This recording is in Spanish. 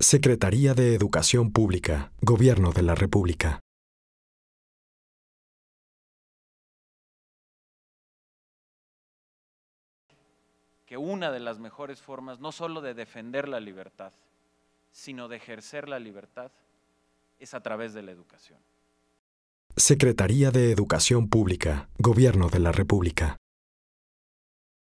Secretaría de Educación Pública, Gobierno de la República. Que una de las mejores formas, no solo de defender la libertad, sino de ejercer la libertad, es a través de la educación. Secretaría de Educación Pública, Gobierno de la República.